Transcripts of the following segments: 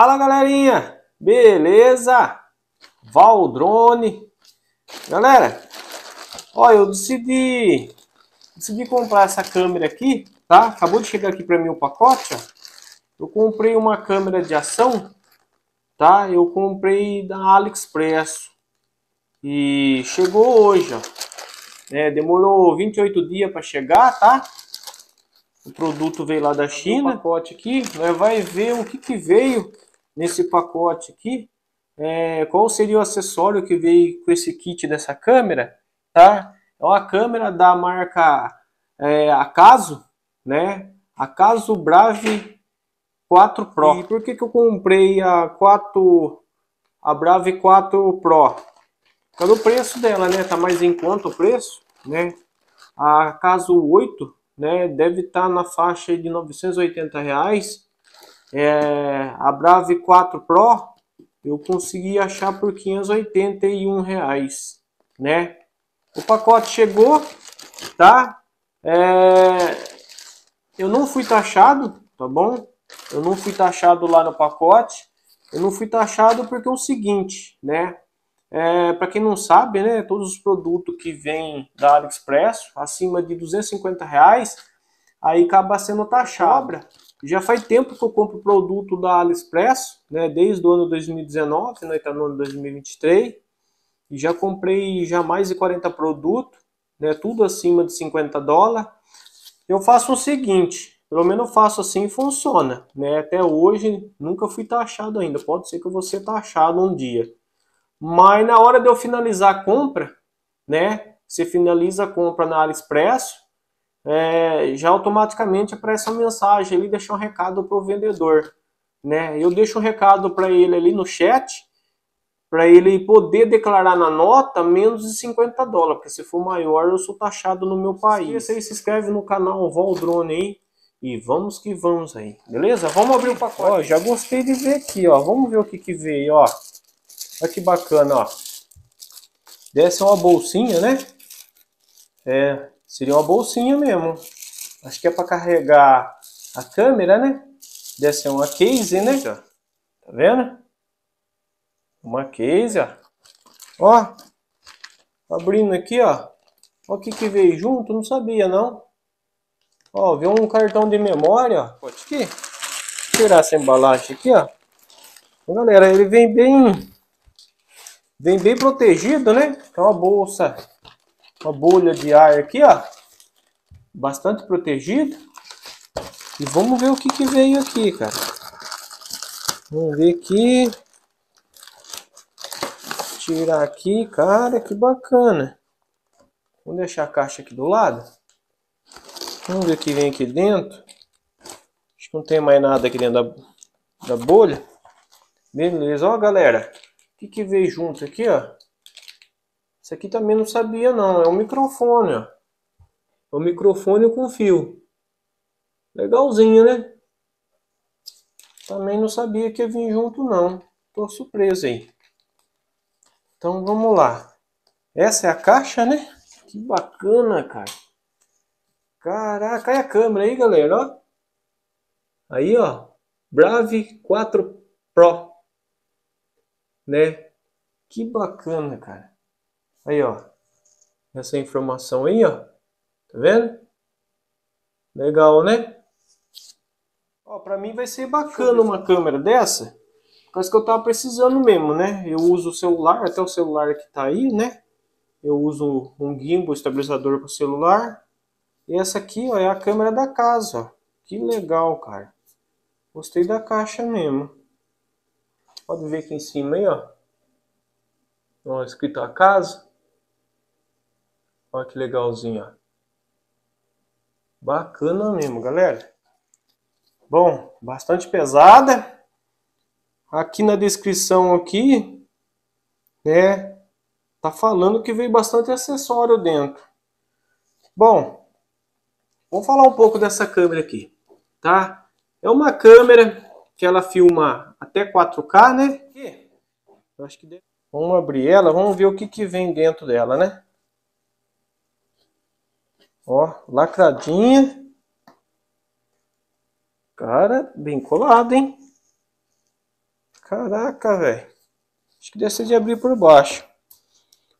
Fala galerinha, beleza? Valdrone. Galera, ó, eu decidi, decidi comprar essa câmera aqui, tá? Acabou de chegar aqui para mim o pacote, ó. Eu comprei uma câmera de ação, tá? Eu comprei da AliExpress e chegou hoje, ó. É, demorou 28 dias para chegar, tá? O produto veio lá da China. O pacote aqui, né? vai ver o que que veio nesse pacote aqui, é, qual seria o acessório que veio com esse kit dessa câmera, tá? É uma câmera da marca é, Acaso, né? Acaso Brave 4 Pro. E por que, que eu comprei a 4 a Brave 4 Pro? Pelo preço dela, né? Tá mais em conta o preço, né? A Acaso 8, né? Deve estar tá na faixa de 980 reais é, a Brave 4 Pro eu consegui achar por 581 reais, né? O pacote chegou, tá? É, eu não fui taxado, tá bom? Eu não fui taxado lá no pacote. Eu não fui taxado porque é o seguinte, né? É, para quem não sabe, né, todos os produtos que vêm da AliExpress acima de 250 reais, aí acaba sendo taxado. Já faz tempo que eu compro produto da AliExpress, né? Desde o ano 2019, nós estamos no ano 2023. E já comprei já mais de 40 produtos, né? Tudo acima de 50 dólares. Eu faço o seguinte, pelo menos eu faço assim e funciona, né? Até hoje nunca fui taxado ainda. Pode ser que eu vou ser taxado um dia. Mas na hora de eu finalizar a compra, né? Você finaliza a compra na AliExpress, é, já automaticamente aparece uma mensagem ali, deixa um recado para o vendedor. Né? Eu deixo um recado para ele ali no chat, para ele poder declarar na nota menos de 50 dólares, porque se for maior eu sou taxado no meu país. Se se inscreve no canal Vol Drone aí e vamos que vamos aí, beleza? Vamos abrir o pacote. Ó, já gostei de ver aqui, ó. Vamos ver o que que veio, ó. Olha que bacana, ó. Dessa é uma bolsinha, né? É, Seria uma bolsinha mesmo. Acho que é para carregar a câmera, né? Deve ser uma case, né? Tá vendo? Uma case, ó. Ó. Abrindo aqui, ó. Ó o que que veio junto, não sabia não. Ó, veio um cartão de memória, ó. Pode aqui. tirar essa embalagem aqui, ó. Então, galera, ele vem bem... Vem bem protegido, né? É então, uma bolsa uma bolha de ar aqui, ó. Bastante protegido. E vamos ver o que, que veio aqui, cara. Vamos ver aqui. Tirar aqui, cara, que bacana. Vamos deixar a caixa aqui do lado. Vamos ver o que vem aqui dentro. Acho que não tem mais nada aqui dentro da, da bolha. Beleza, ó galera. O que, que veio junto aqui, ó. Isso aqui também não sabia não, é um microfone, ó. É um microfone com fio. Legalzinho, né? Também não sabia que ia vir junto não. Tô surpreso aí. Então vamos lá. Essa é a caixa, né? Que bacana, cara. Caraca, olha a câmera aí, galera, ó. Aí, ó. Brave 4 Pro. Né? Que bacana, cara. Aí, ó. Essa informação aí, ó. Tá vendo? Legal, né? Ó, pra mim vai ser bacana uma câmera dessa. Por que eu tava precisando mesmo, né? Eu uso o celular, até o celular que tá aí, né? Eu uso um gimbal estabilizador pro celular. E essa aqui, ó, é a câmera da casa, ó. Que legal, cara. Gostei da caixa mesmo. Pode ver aqui em cima aí, ó. Ó, escrito a casa. Olha que legalzinho, ó. Bacana mesmo, galera. Bom, bastante pesada. Aqui na descrição aqui, né, tá falando que veio bastante acessório dentro. Bom, vou falar um pouco dessa câmera aqui, tá? É uma câmera que ela filma até 4K, né? Vamos abrir ela, vamos ver o que, que vem dentro dela, né? Ó, lacradinha. Cara, bem colado, hein? Caraca, velho. Acho que deve ser de abrir por baixo.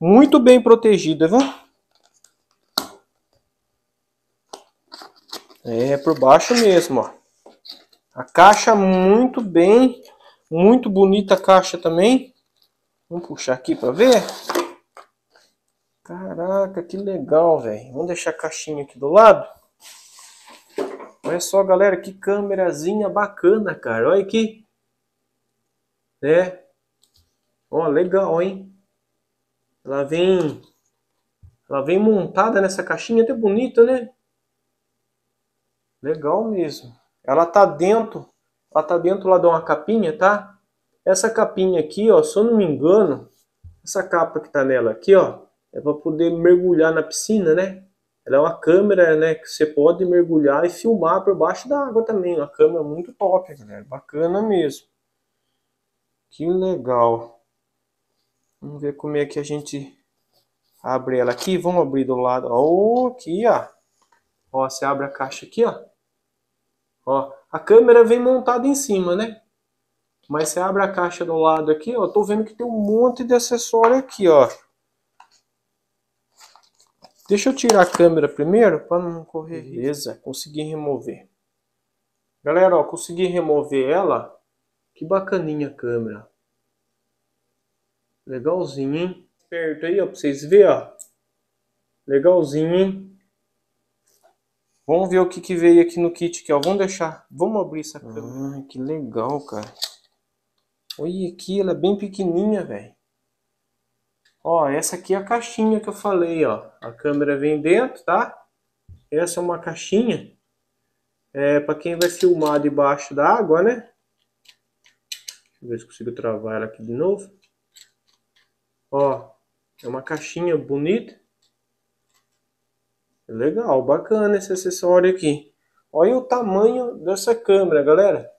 Muito bem protegida, viu? É, por baixo mesmo, ó. A caixa muito bem. Muito bonita a caixa também. Vamos puxar aqui para ver. Caraca, que legal, velho. Vamos deixar a caixinha aqui do lado. Olha só, galera, que câmerazinha bacana, cara. Olha aqui. Né? Ó, legal, hein? Ela vem... Ela vem montada nessa caixinha, até bonita, né? Legal mesmo. Ela tá dentro... Ela tá dentro lá de uma capinha, tá? Essa capinha aqui, ó, se eu não me engano... Essa capa que tá nela aqui, ó é para poder mergulhar na piscina, né? Ela é uma câmera, né, que você pode mergulhar e filmar por baixo da água também. Uma câmera muito top, galera. Bacana mesmo. Que legal. Vamos ver como é que a gente abre ela aqui. Vamos abrir do lado. Ó, oh, aqui, ó. Ó, você abre a caixa aqui, ó. Ó, a câmera vem montada em cima, né? Mas você abre a caixa do lado aqui, ó. Tô vendo que tem um monte de acessório aqui, ó. Deixa eu tirar a câmera primeiro para não correr Beleza, consegui remover. Galera, ó, consegui remover ela. Que bacaninha a câmera. Legalzinho, hein? Perto aí, ó, pra vocês verem, ó. Legalzinho, hein? Vamos ver o que, que veio aqui no kit aqui, ó. Vamos deixar. Vamos abrir essa câmera. Ah, que legal, cara. Olha aqui, ela é bem pequenininha, velho. Ó, essa aqui é a caixinha que eu falei, ó. A câmera vem dentro, tá? Essa é uma caixinha. É para quem vai filmar debaixo da água, né? Deixa eu ver se consigo travar ela aqui de novo. Ó, é uma caixinha bonita. É legal, bacana esse acessório aqui. Olha o tamanho dessa câmera, galera.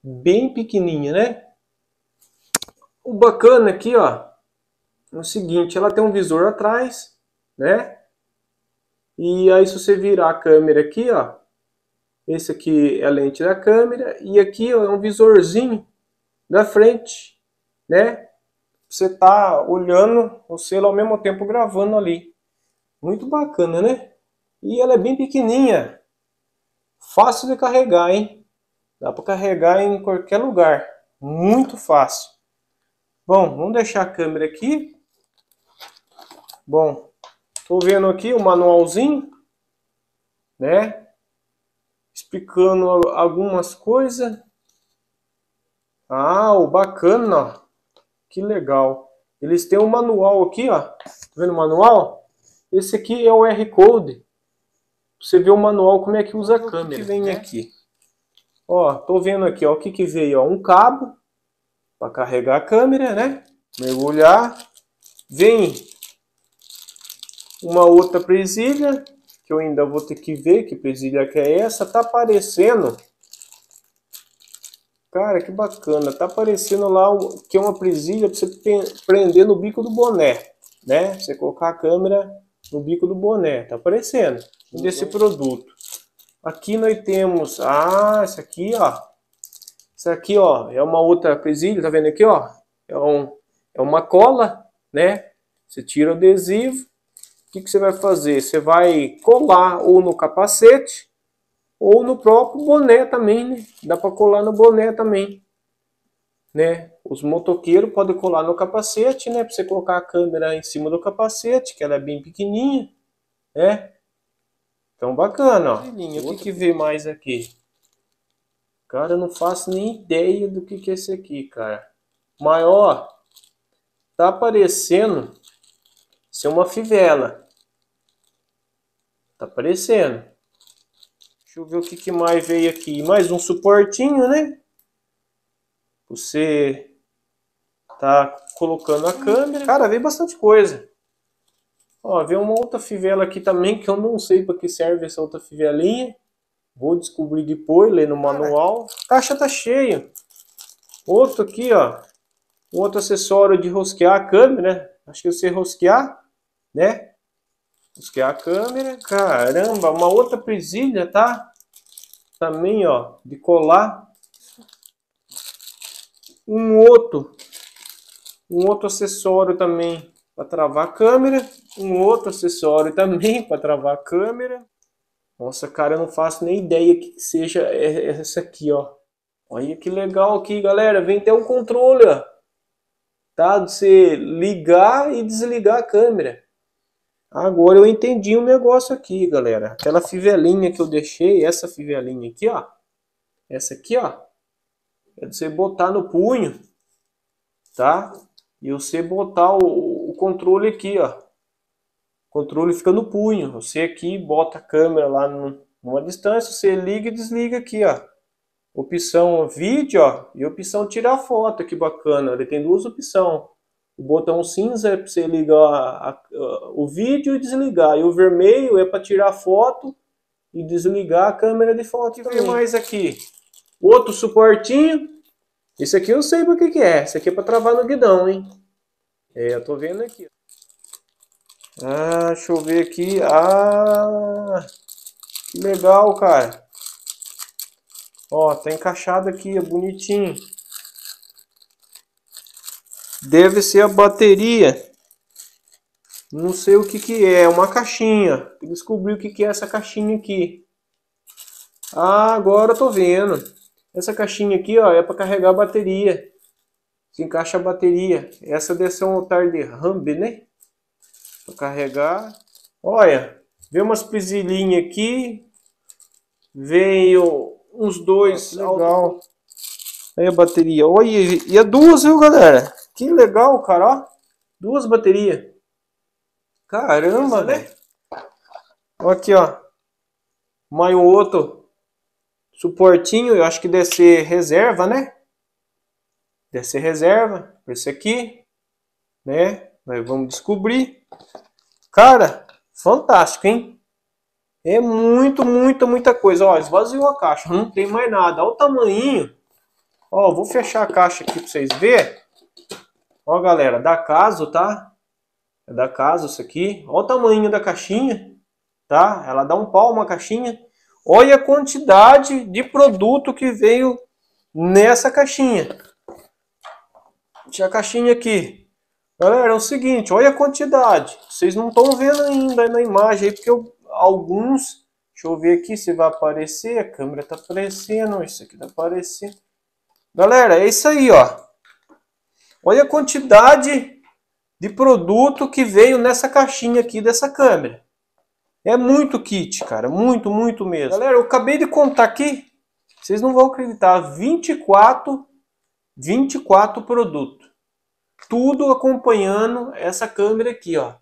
Bem pequenininha, né? O bacana aqui, ó é o seguinte, ela tem um visor atrás, né? E aí se você virar a câmera aqui, ó, esse aqui é a lente da câmera e aqui ó, é um visorzinho da frente, né? Você tá olhando o selo ao mesmo tempo gravando ali. Muito bacana, né? E ela é bem pequenininha. Fácil de carregar, hein? Dá para carregar em qualquer lugar. Muito fácil. Bom, vamos deixar a câmera aqui. Bom, tô vendo aqui o manualzinho, né? Explicando algumas coisas. Ah, o bacana, que legal. Eles têm um manual aqui, ó. Tá vendo o manual? Esse aqui é o R-Code. Você vê o manual como é que usa a câmera. que vem né? aqui. Ó, tô vendo aqui, ó, o que que veio, ó, um cabo para carregar a câmera, né? Mergulhar. Vem uma outra presilha, que eu ainda vou ter que ver que presilha que é essa, tá aparecendo. Cara, que bacana, tá aparecendo lá que é uma presilha para você prender no bico do boné, né? Você colocar a câmera no bico do boné, tá aparecendo uhum. desse produto. Aqui nós temos, ah, essa aqui, ó. Isso aqui, ó, é uma outra presilha, tá vendo aqui, ó? É, um, é uma cola, né? Você tira o adesivo, o que, que, você vai fazer? Você vai colar ou no capacete ou no próprio boné também, né? Dá para colar no boné também, né? Os motoqueiros podem colar no capacete, né? Para você colocar a câmera em cima do capacete, que ela é bem pequenininha, né? Então bacana, ó. O que, que vê mais aqui? Cara, eu não faço nem ideia do que, que é esse aqui, cara. maior tá aparecendo ser é uma fivela. Tá aparecendo. Deixa eu ver o que, que mais veio aqui. Mais um suportinho, né? Você tá colocando a câmera. Cara, veio bastante coisa. Ó, veio uma outra fivela aqui também, que eu não sei para que serve essa outra fivelinha. Vou descobrir depois, lendo o manual. A caixa tá cheia. Outro aqui, ó. Um outro acessório de rosquear a câmera. Né? Acho que você rosquear, né? Rosquear a câmera. Caramba, uma outra presilha, tá? Também, ó, de colar. Um outro, um outro acessório também para travar a câmera. Um outro acessório também para travar a câmera. Nossa, cara, eu não faço nem ideia que seja essa aqui, ó. Olha que legal aqui, galera. Vem ter um controle, ó tá? De você ligar e desligar a câmera. Agora eu entendi um negócio aqui, galera. Aquela fivelinha que eu deixei, essa fivelinha aqui, ó. Essa aqui, ó. É de você botar no punho, tá? E você botar o, o controle aqui, ó. O controle fica no punho. Você aqui bota a câmera lá numa distância, você liga e desliga aqui, ó opção vídeo e opção tirar foto, que bacana. Ele tem duas opções. O botão cinza é para você ligar a, a, o vídeo e desligar. E o vermelho é para tirar foto e desligar a câmera de foto. O que mais aqui? Outro suportinho. Esse aqui eu sei porque que é. Esse aqui é para travar no guidão, hein? É, eu tô vendo aqui. Ah, deixa eu ver aqui. Ah, que legal, cara. Ó, tá encaixado aqui, é bonitinho. Deve ser a bateria. Não sei o que que é, é uma caixinha. Descobri o que que é essa caixinha aqui. Ah, agora eu tô vendo. Essa caixinha aqui, ó, é para carregar a bateria. Se encaixa a bateria. Essa deve ser um altar de rambe, né? Para carregar. Olha, vem umas presilhinhas aqui. o, uns dois. Ah, legal. Aí a bateria. Olha, e é duas, viu, galera? Que legal, cara. Ó, duas baterias. Caramba, né? Aqui, ó. Mais um outro suportinho. Eu acho que deve ser reserva, né? Deve ser reserva. Esse aqui. Né? Nós vamos descobrir. Cara, fantástico, hein? É muito, muita, muita coisa. Ó, esvaziou a caixa, não tem mais nada. Olha o tamanho. Ó, vou fechar a caixa aqui para vocês verem. Ó, galera, da caso, tá? É da caso isso aqui. Ó o tamanho da caixinha, tá? Ela dá um pau uma caixinha. Olha a quantidade de produto que veio nessa caixinha. Tinha a caixinha aqui. Galera, é o seguinte, olha a quantidade. Vocês não estão vendo ainda na imagem aí, porque eu alguns. Deixa eu ver aqui se vai aparecer. A câmera tá aparecendo. Isso aqui tá aparecendo. Galera, é isso aí, ó. Olha a quantidade de produto que veio nessa caixinha aqui dessa câmera. É muito kit, cara. Muito, muito mesmo. Galera, eu acabei de contar aqui. Vocês não vão acreditar. 24, 24 produtos. Tudo acompanhando essa câmera aqui, ó.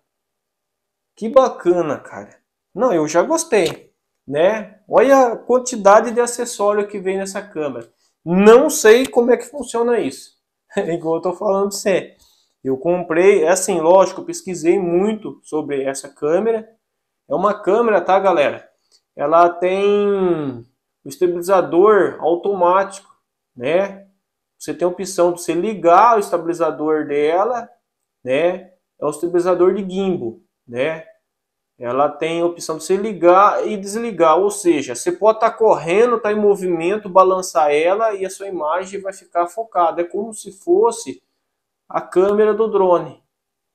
Que bacana, cara. Não, eu já gostei, né? Olha a quantidade de acessório que vem nessa câmera. Não sei como é que funciona isso. Igual eu tô falando você. Eu comprei, é assim, lógico, pesquisei muito sobre essa câmera. É uma câmera, tá, galera? Ela tem o estabilizador automático, né? Você tem a opção de você ligar o estabilizador dela, né? É o estabilizador de gimbal, né? ela tem a opção de você ligar e desligar, ou seja, você pode estar tá correndo, estar tá em movimento, balançar ela e a sua imagem vai ficar focada. É como se fosse a câmera do drone.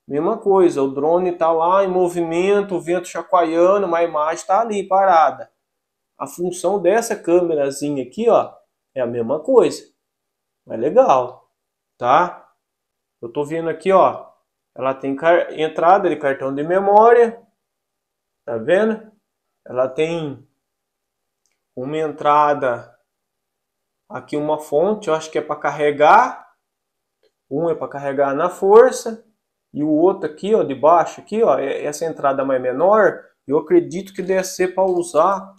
Mesma coisa, o drone está lá em movimento, o vento chacoalhando, mas a imagem está ali parada. A função dessa câmerazinha aqui, ó, é a mesma coisa. Mas é legal, tá? Eu estou vendo aqui, ó, ela tem entrada de cartão de memória, Tá vendo? Ela tem uma entrada aqui uma fonte, eu acho que é para carregar. Um é para carregar na força e o outro aqui, ó, de baixo aqui, ó, é, essa entrada mais menor, eu acredito que deve ser para usar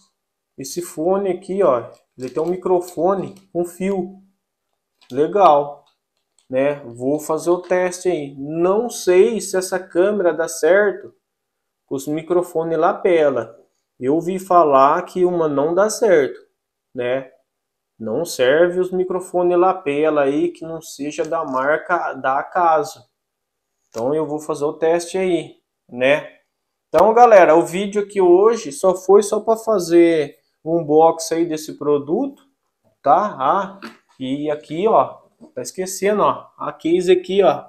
esse fone aqui, ó. Ele tem um microfone com fio. Legal, né? Vou fazer o teste aí. Não sei se essa câmera dá certo os microfone lapela. Eu ouvi falar que uma não dá certo, né? Não serve os microfone lapela aí que não seja da marca da Acaso. Então eu vou fazer o teste aí, né? Então galera, o vídeo aqui hoje só foi só para fazer um box aí desse produto, tá? Ah, e aqui ó, tá esquecendo ó, a case aqui ó,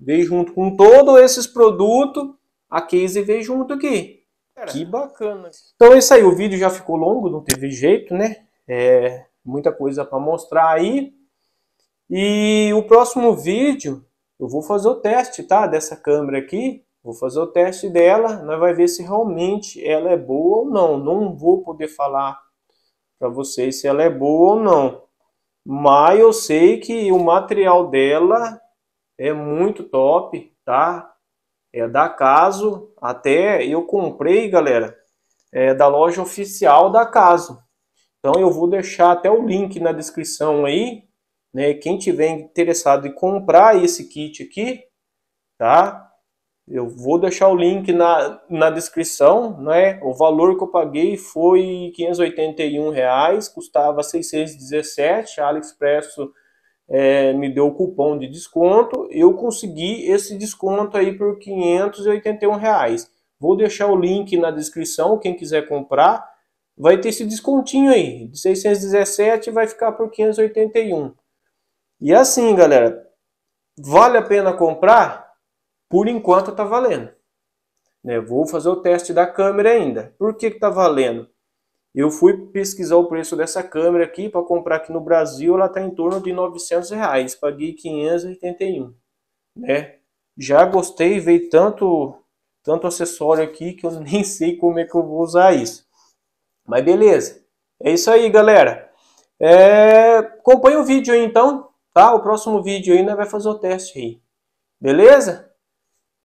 veio junto com todos esses produtos a case veio junto aqui. Cara, que bacana. Então é isso aí, o vídeo já ficou longo, não teve jeito, né? É, muita coisa para mostrar aí. E o próximo vídeo, eu vou fazer o teste, tá? Dessa câmera aqui. Vou fazer o teste dela, nós vai ver se realmente ela é boa ou não. Não vou poder falar para vocês se ela é boa ou não. Mas eu sei que o material dela é muito top, tá? É, da Caso, até eu comprei, galera, é, da loja oficial da Caso. Então eu vou deixar até o link na descrição aí, né? Quem tiver interessado em comprar esse kit aqui, tá? Eu vou deixar o link na, na descrição, né? O valor que eu paguei foi R$ 581, reais, custava R$ 617, AliExpress é, me deu o cupom de desconto, eu consegui esse desconto aí por 581 reais. Vou deixar o link na descrição, quem quiser comprar, vai ter esse descontinho aí, de 617 vai ficar por 581. E assim, galera, vale a pena comprar? Por enquanto tá valendo. Né? Vou fazer o teste da câmera ainda. Por que, que tá valendo? Eu fui pesquisar o preço dessa câmera aqui para comprar aqui no Brasil, ela está em torno de 900 reais, paguei 581, né? Já gostei, veio tanto, tanto acessório aqui que eu nem sei como é que eu vou usar isso. Mas beleza, é isso aí galera. É, acompanha o vídeo aí então, tá? O próximo vídeo aí nós vai fazer o teste aí, beleza?